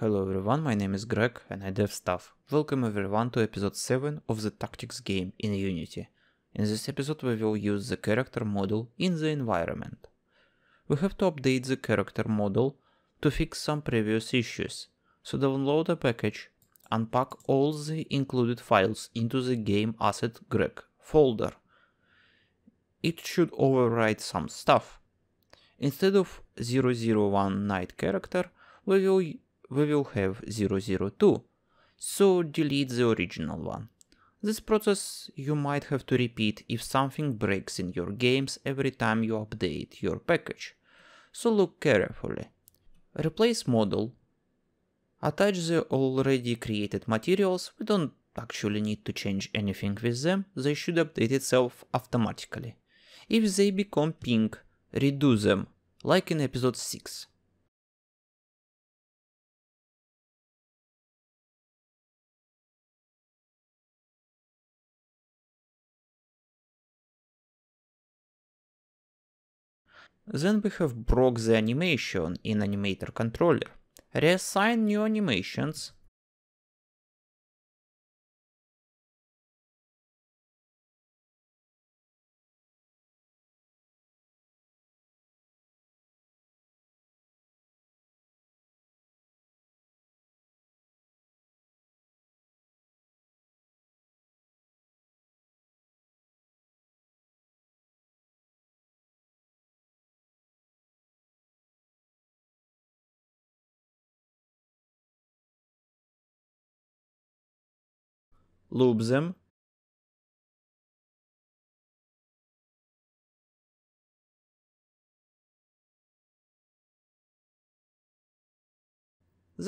Hello everyone, my name is Greg and I dev stuff. Welcome everyone to episode 7 of the tactics game in Unity. In this episode we will use the character model in the environment. We have to update the character model to fix some previous issues, so download a package, unpack all the included files into the game asset Greg folder. It should overwrite some stuff. Instead of 001 knight character, we will we will have 002, so delete the original one. This process you might have to repeat if something breaks in your games every time you update your package, so look carefully. Replace model, attach the already created materials, we don't actually need to change anything with them, they should update itself automatically. If they become pink, redo them, like in episode 6. Then we have broke the animation in animator controller. Reassign new animations loop them,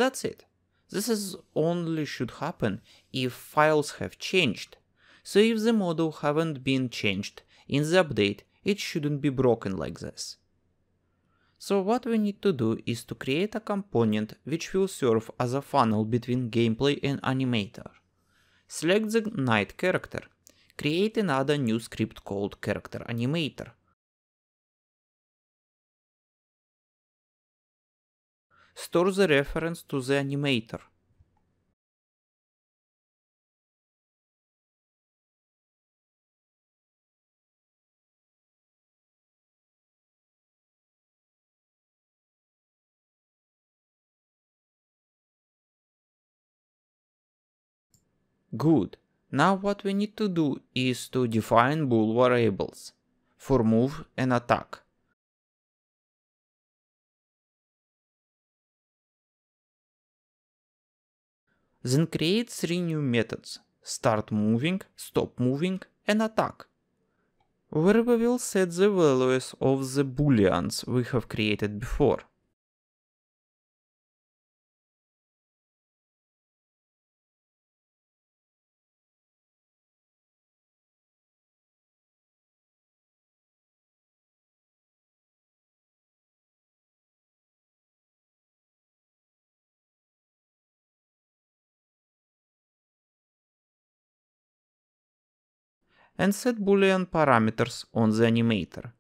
That's it. This is only should happen if files have changed. So if the model haven't been changed in the update, it shouldn't be broken like this. So what we need to do is to create a component which will serve as a funnel between gameplay and animator. Select the knight character. Create another new script called character animator. Store the reference to the animator. Good. Now what we need to do is to define bool variables for move and attack. Then create three new methods, start moving, stop moving and attack, where we will set the values of the booleans we have created before. and set boolean parameters on the animator.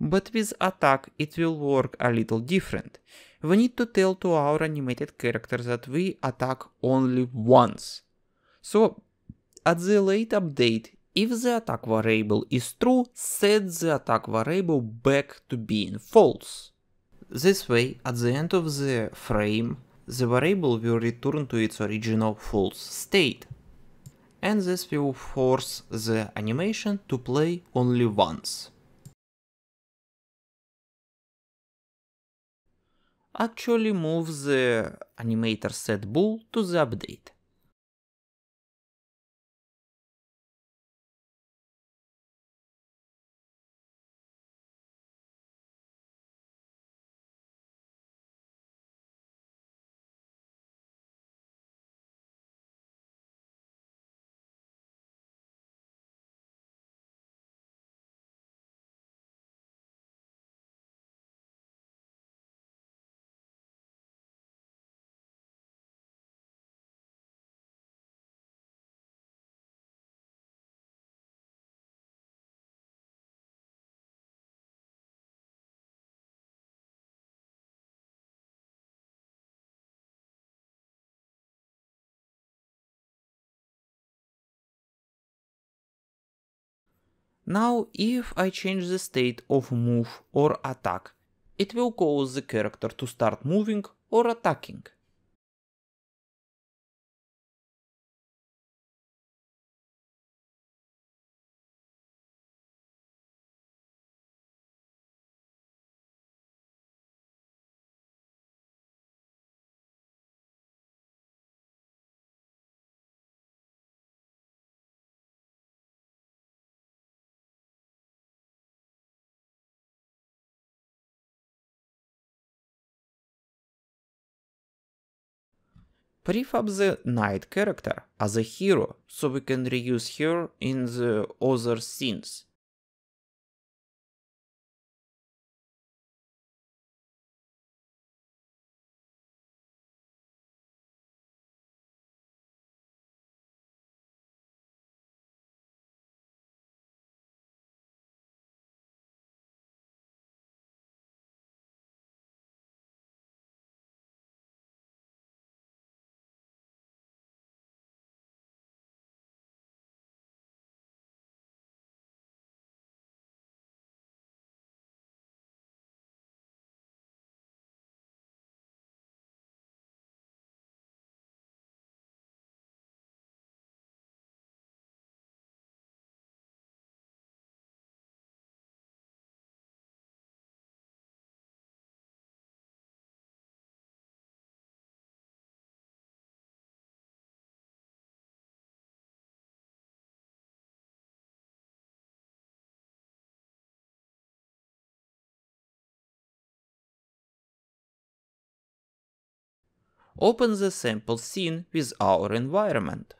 But with attack it will work a little different. We need to tell to our animated character that we attack only once. So at the late update, if the attack variable is true, set the attack variable back to being false. This way, at the end of the frame, the variable will return to its original false state. And this will force the animation to play only once. actually move the uh, animator set bool to the update. Now if I change the state of move or attack, it will cause the character to start moving or attacking. prefab the knight character as a hero so we can reuse her in the other scenes. open the sample scene with our environment.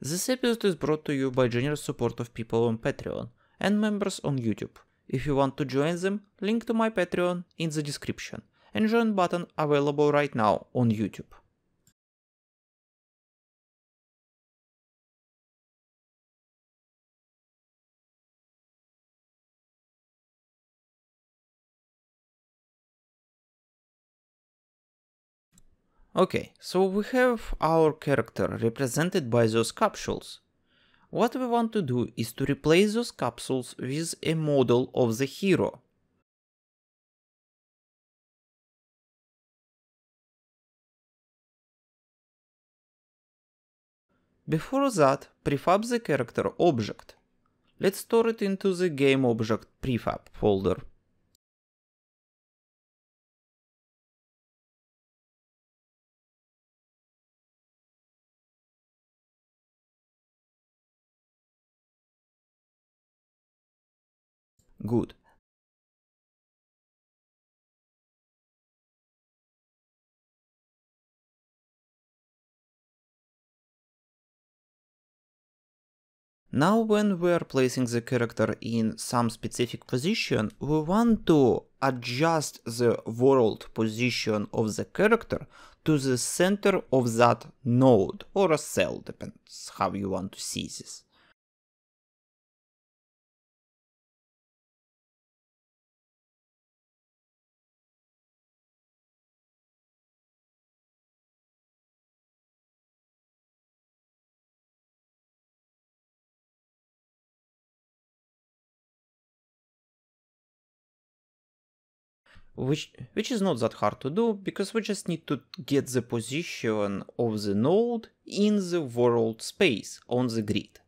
This episode is brought to you by generous support of people on Patreon and members on YouTube. If you want to join them, link to my Patreon in the description and join button available right now on YouTube. Okay, so we have our character represented by those capsules. What we want to do is to replace those capsules with a model of the hero. Before that, prefab the character object. Let's store it into the game object prefab folder. Good Now when we are placing the character in some specific position, we want to adjust the world position of the character to the center of that node or a cell, depends how you want to see this. which which is not that hard to do because we just need to get the position of the node in the world space on the grid.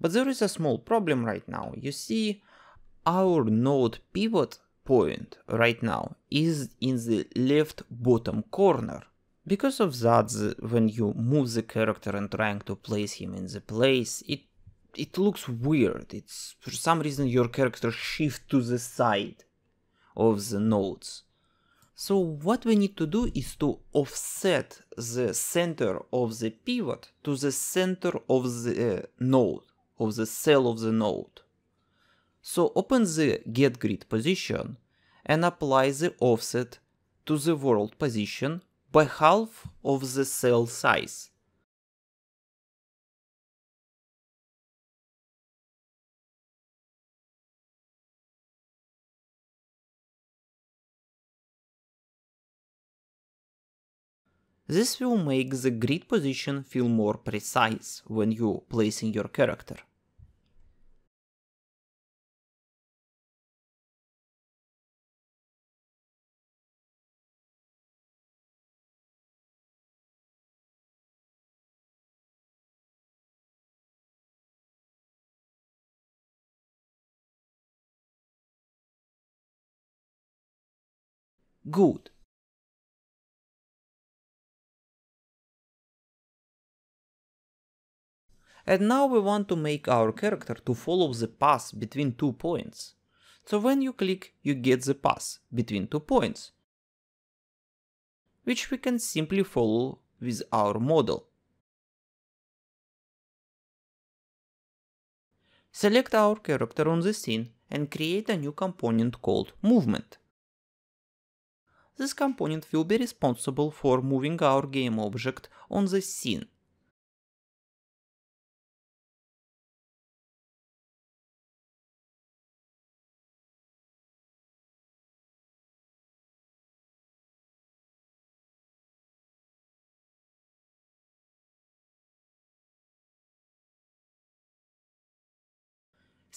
But there is a small problem right now. You see, our node pivot point right now is in the left bottom corner. Because of that, the, when you move the character and trying to place him in the place, it it looks weird. It's for some reason your character shift to the side of the nodes. So what we need to do is to offset the center of the pivot to the center of the uh, node of the cell of the node. So open the get grid position and apply the offset to the world position by half of the cell size. This will make the grid position feel more precise when you placing your character. Good. And now we want to make our character to follow the path between two points. So when you click, you get the path between two points, which we can simply follow with our model. Select our character on the scene and create a new component called movement. This component will be responsible for moving our game object on the scene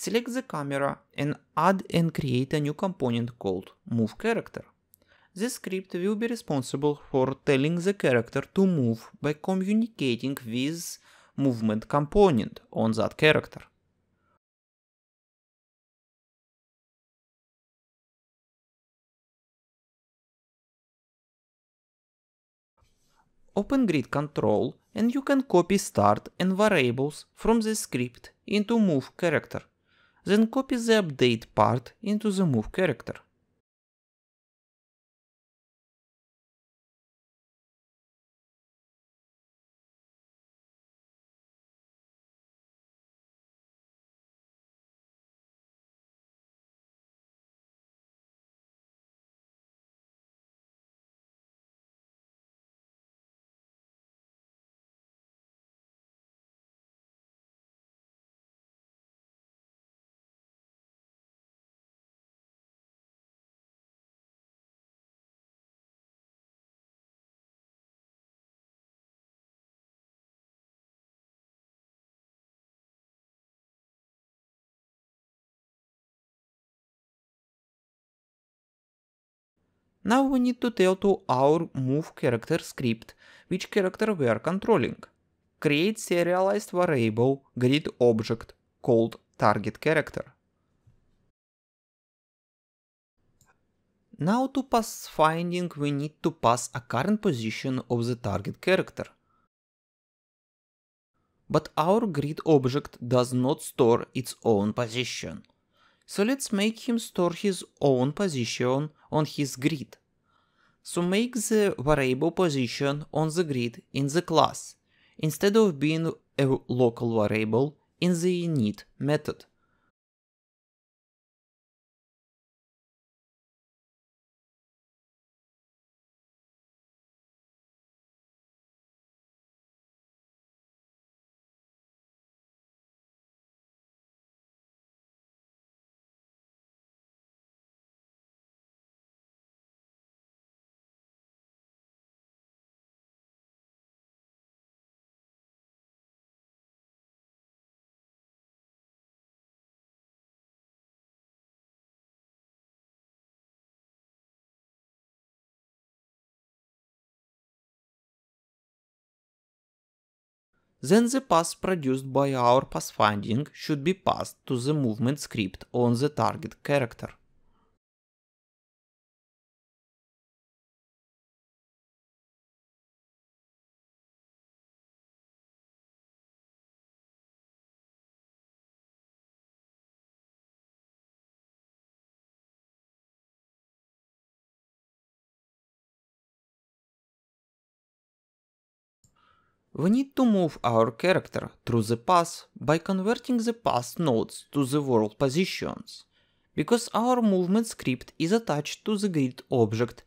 Select the camera and add and create a new component called move character. This script will be responsible for telling the character to move by communicating with movement component on that character. Open grid control and you can copy start and variables from this script into move character then copy the update part into the move character. Now we need to tell to our move character script which character we are controlling. Create serialized variable grid object called target character. Now to pass finding we need to pass a current position of the target character. But our grid object does not store its own position. So let's make him store his own position on his grid. So make the variable position on the grid in the class, instead of being a local variable in the init method. Then the path produced by our pathfinding should be passed to the movement script on the target character. We need to move our character through the path by converting the path nodes to the world positions. Because our movement script is attached to the grid object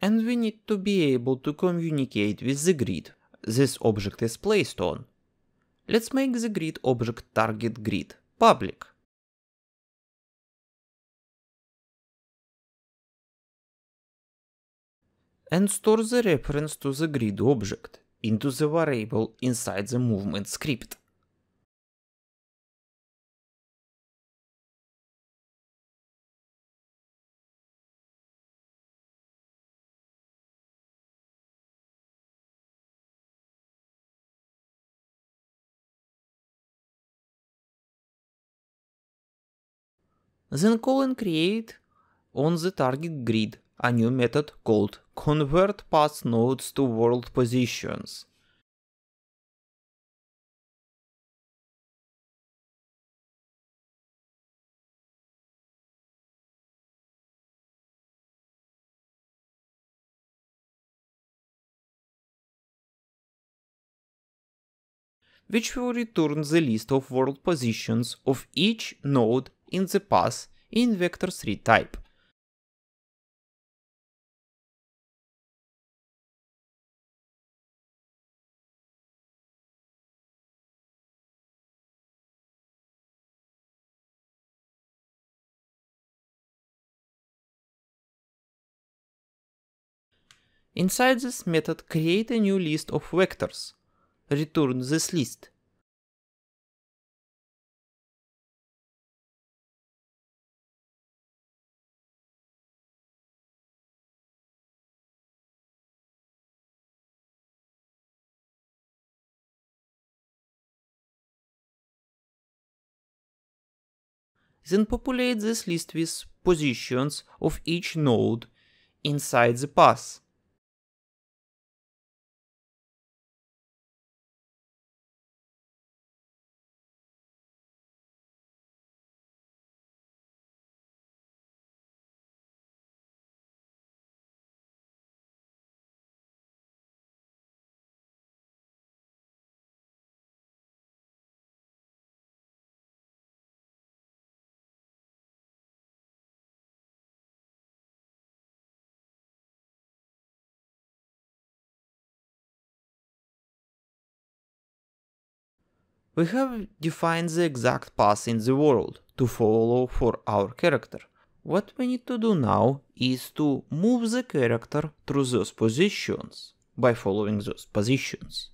and we need to be able to communicate with the grid this object is placed on. Let's make the grid object target grid public. And store the reference to the grid object into the variable inside the movement script. Then call and create on the target grid a new method called convert path nodes to world positions. which will return the list of world positions of each node in the path in vector3 type. Inside this method, create a new list of vectors. Return this list. Then populate this list with positions of each node inside the path. We have defined the exact path in the world to follow for our character. What we need to do now is to move the character through those positions by following those positions.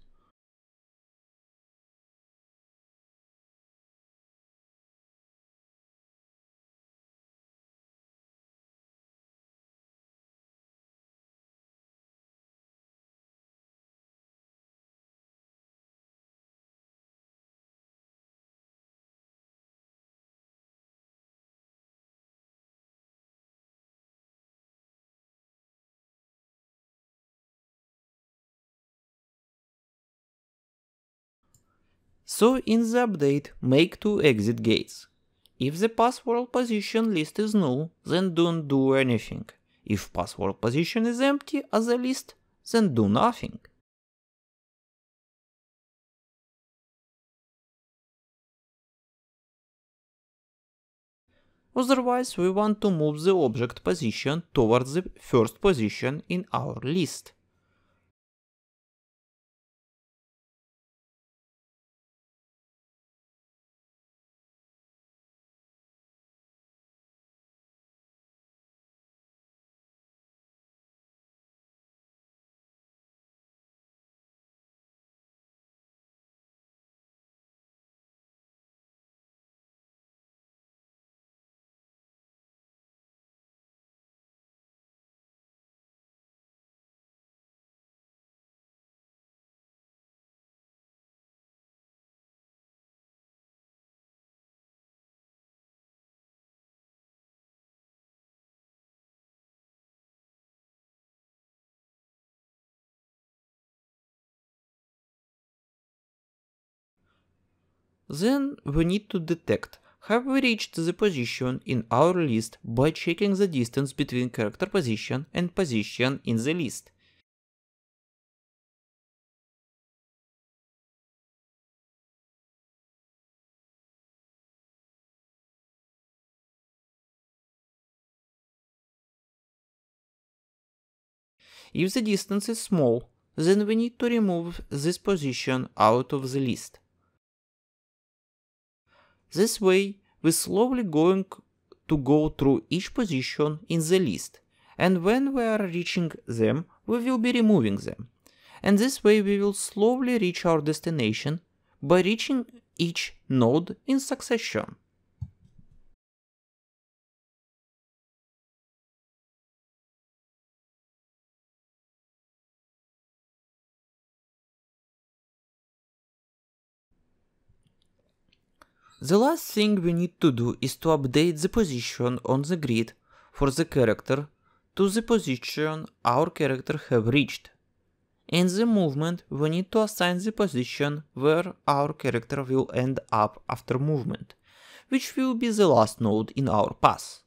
So in the update, make two exit gates. If the password position list is null, then don't do anything. If password position is empty as a list, then do nothing. Otherwise, we want to move the object position towards the first position in our list. Then we need to detect have we reached the position in our list by checking the distance between character position and position in the list. If the distance is small, then we need to remove this position out of the list. This way, we're slowly going to go through each position in the list, and when we are reaching them, we will be removing them. And this way we will slowly reach our destination by reaching each node in succession. The last thing we need to do is to update the position on the grid for the character to the position our character have reached. In the movement we need to assign the position where our character will end up after movement, which will be the last node in our path.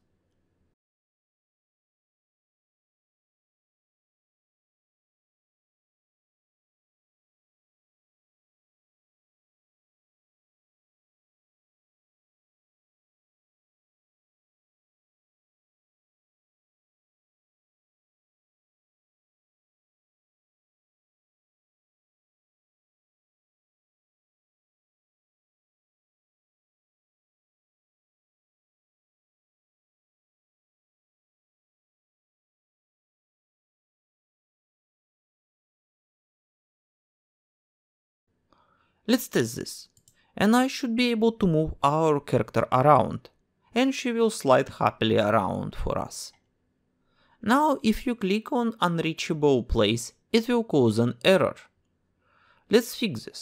Let's test this. And I should be able to move our character around. And she will slide happily around for us. Now if you click on unreachable place, it will cause an error. Let's fix this.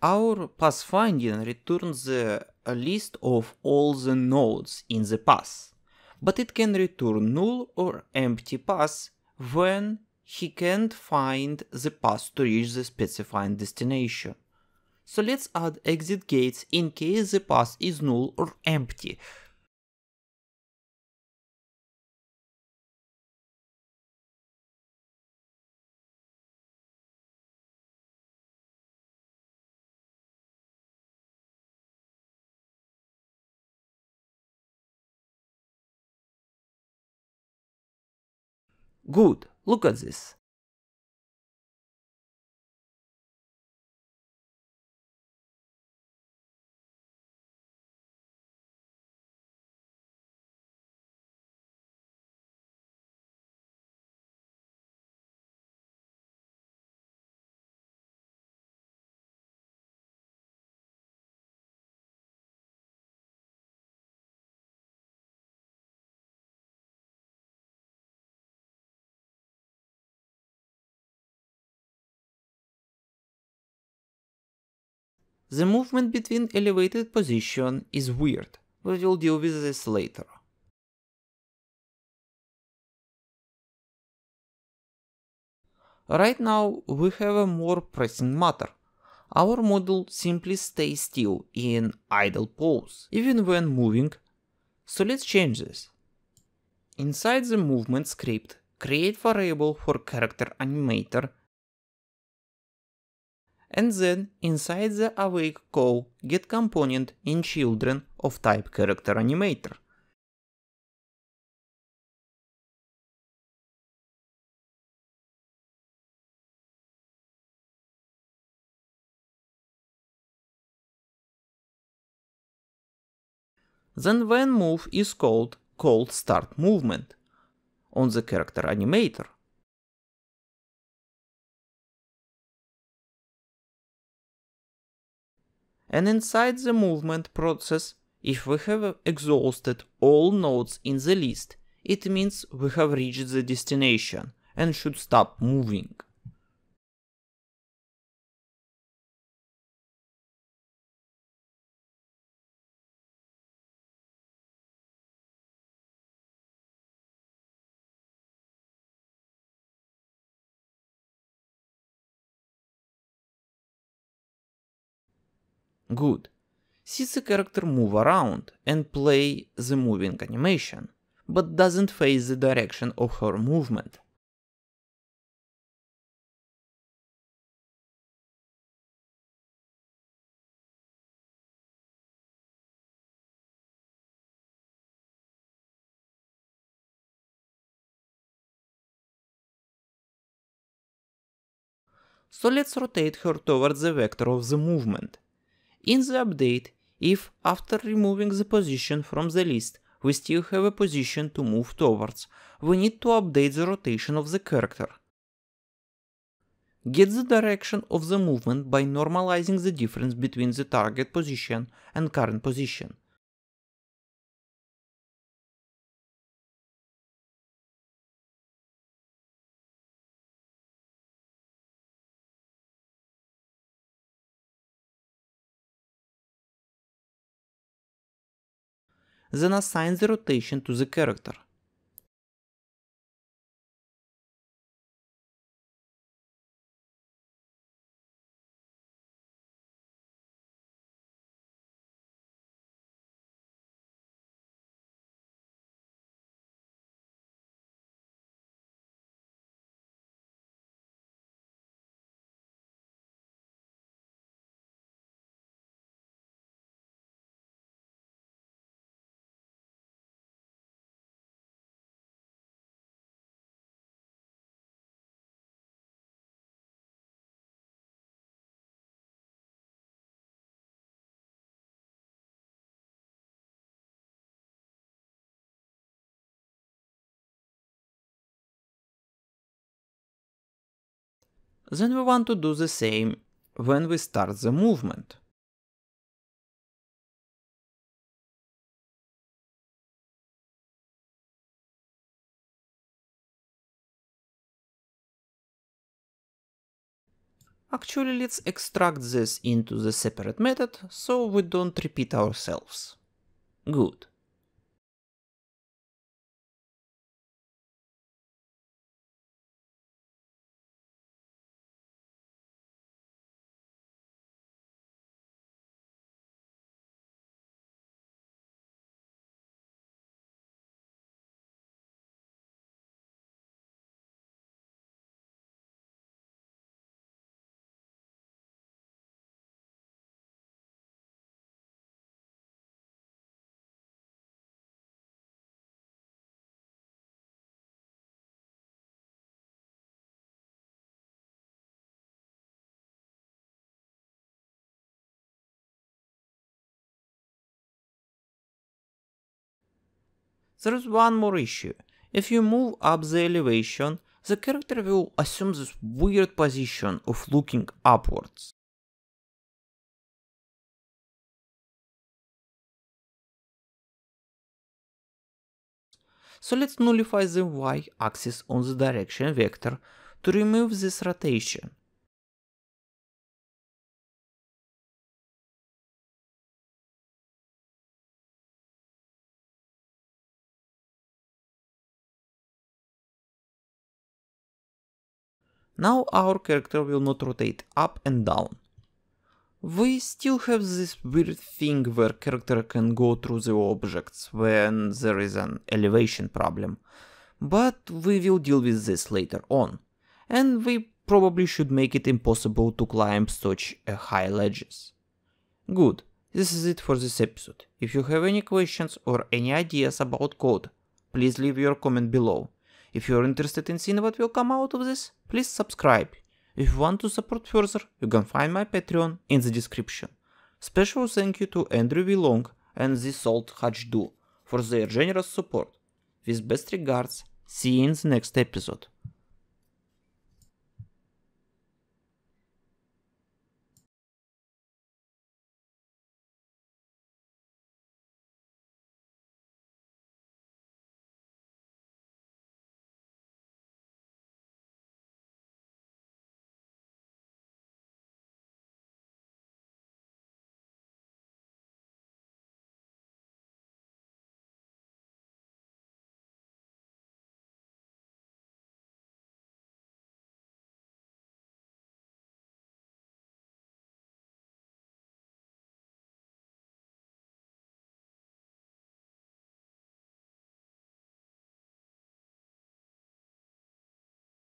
Our pathfinding returns the list of all the nodes in the path, but it can return null or empty path when he can't find the path to reach the specified destination. So let's add exit gates in case the path is null or empty. Good, look at this. The movement between elevated position is weird, we'll deal with this later. Right now we have a more pressing matter. Our model simply stays still in idle pose, even when moving. So let's change this. Inside the movement script, create variable for character animator and then inside the awake call get component in children of type character animator. Then when move is called, called start movement on the character animator. And inside the movement process, if we have exhausted all nodes in the list, it means we have reached the destination and should stop moving. Good. See the character move around and play the moving animation, but doesn't face the direction of her movement. so let's rotate her towards the vector of the movement. In the update, if after removing the position from the list we still have a position to move towards, we need to update the rotation of the character. Get the direction of the movement by normalizing the difference between the target position and current position. then assign the rotation to the character. then we want to do the same when we start the movement. Actually, let's extract this into the separate method so we don't repeat ourselves. Good. There is one more issue. If you move up the elevation, the character will assume this weird position of looking upwards. So let's nullify the y-axis on the direction vector to remove this rotation. Now our character will not rotate up and down. We still have this weird thing where character can go through the objects when there is an elevation problem, but we will deal with this later on, and we probably should make it impossible to climb such uh, high ledges. Good, this is it for this episode. If you have any questions or any ideas about code, please leave your comment below. If you are interested in seeing what will come out of this, please subscribe. If you want to support further, you can find my Patreon in the description. Special thank you to Andrew V. Long and the Salt Hajdu for their generous support. With best regards, see you in the next episode.